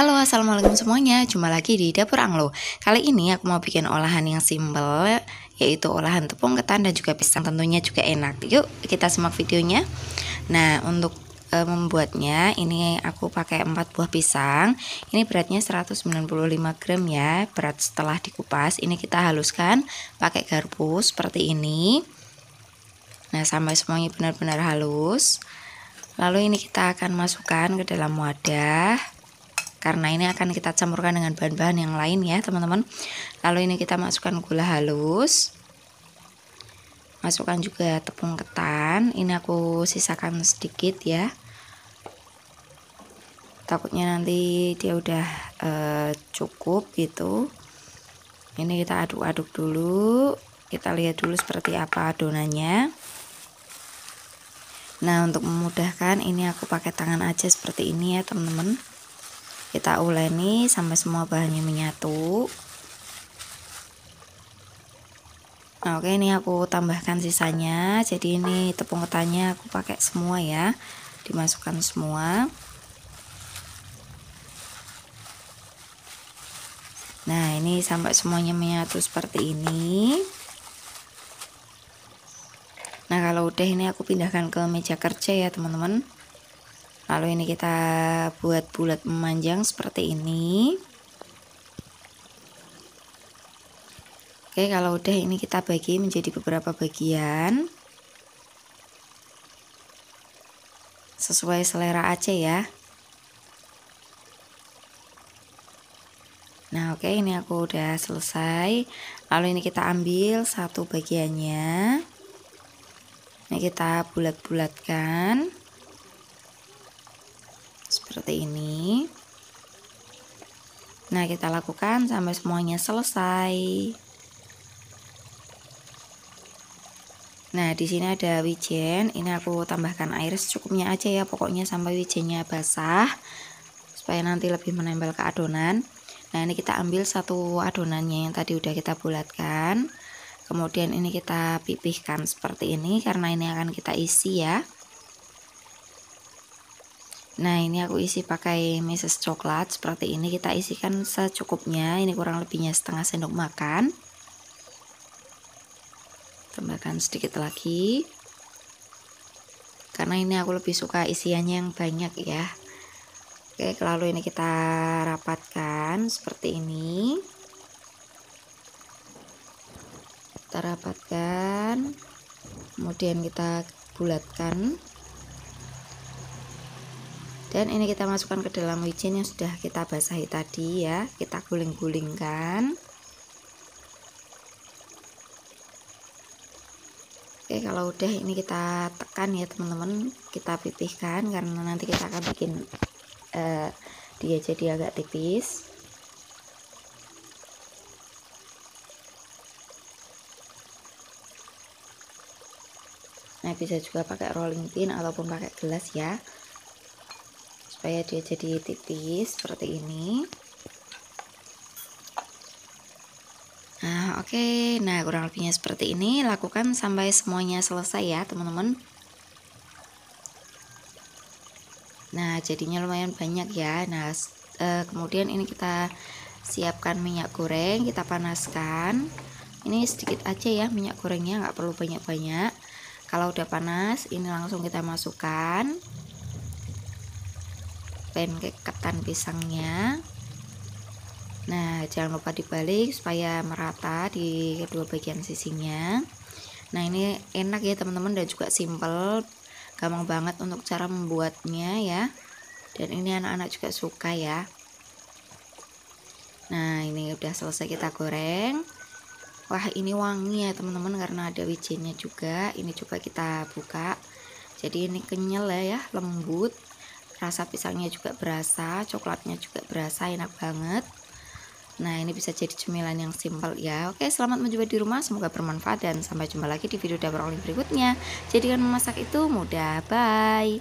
Halo assalamualaikum semuanya Jumpa lagi di Dapur Anglo Kali ini aku mau bikin olahan yang simple Yaitu olahan tepung ketan dan juga pisang Tentunya juga enak Yuk kita simak videonya Nah untuk e, membuatnya ini aku pakai 4 buah pisang Ini beratnya 195 gram ya Berat setelah dikupas Ini kita haluskan pakai garpu seperti ini Nah sampai semuanya benar-benar halus Lalu ini kita akan masukkan ke dalam wadah karena ini akan kita campurkan dengan bahan-bahan yang lain ya teman-teman lalu ini kita masukkan gula halus masukkan juga tepung ketan ini aku sisakan sedikit ya takutnya nanti dia udah e, cukup gitu ini kita aduk-aduk dulu kita lihat dulu seperti apa adonannya nah untuk memudahkan ini aku pakai tangan aja seperti ini ya teman-teman kita uleni sampai semua bahannya menyatu oke ini aku tambahkan sisanya jadi ini tepung ketannya aku pakai semua ya dimasukkan semua nah ini sampai semuanya menyatu seperti ini nah kalau udah ini aku pindahkan ke meja kerja ya teman-teman lalu ini kita buat bulat memanjang seperti ini oke kalau udah ini kita bagi menjadi beberapa bagian sesuai selera aja ya Nah oke ini aku udah selesai Lalu ini kita ambil satu bagiannya Ini kita bulat-bulatkan seperti ini nah kita lakukan sampai semuanya selesai Nah, di sini ada wijen. Ini aku tambahkan air secukupnya aja ya, pokoknya sampai wijennya basah supaya nanti lebih menempel ke adonan. Nah, ini kita ambil satu adonannya yang tadi udah kita bulatkan. Kemudian ini kita pipihkan seperti ini karena ini akan kita isi ya. Nah ini aku isi pakai meses coklat seperti ini kita isikan secukupnya ini kurang lebihnya setengah sendok makan tambahkan sedikit lagi karena ini aku lebih suka isiannya yang banyak ya Oke lalu ini kita rapatkan seperti ini kita rapatkan kemudian kita bulatkan dan ini kita masukkan ke dalam wijen yang sudah kita basahi tadi ya kita guling-gulingkan oke kalau udah ini kita tekan ya teman-teman kita pipihkan karena nanti kita akan bikin uh, dia jadi agak tipis Nah, bisa juga pakai rolling pin ataupun pakai gelas ya supaya dia jadi tipis seperti ini nah oke okay. nah kurang lebihnya seperti ini lakukan sampai semuanya selesai ya teman-teman nah jadinya lumayan banyak ya nah eh, kemudian ini kita siapkan minyak goreng kita panaskan ini sedikit aja ya minyak gorengnya nggak perlu banyak-banyak kalau udah panas ini langsung kita masukkan pancake ketan pisangnya nah jangan lupa dibalik supaya merata di kedua bagian sisinya nah ini enak ya teman-teman dan juga simple gampang banget untuk cara membuatnya ya dan ini anak-anak juga suka ya nah ini udah selesai kita goreng Wah ini wangi ya teman-teman karena ada wijennya juga Ini coba kita buka Jadi ini kenyal ya lembut rasa pisangnya juga berasa coklatnya juga berasa enak banget Nah ini bisa jadi cemilan yang simple ya Oke selamat mencoba di rumah semoga bermanfaat dan sampai jumpa lagi di video dapur online berikutnya Jadikan memasak itu mudah bye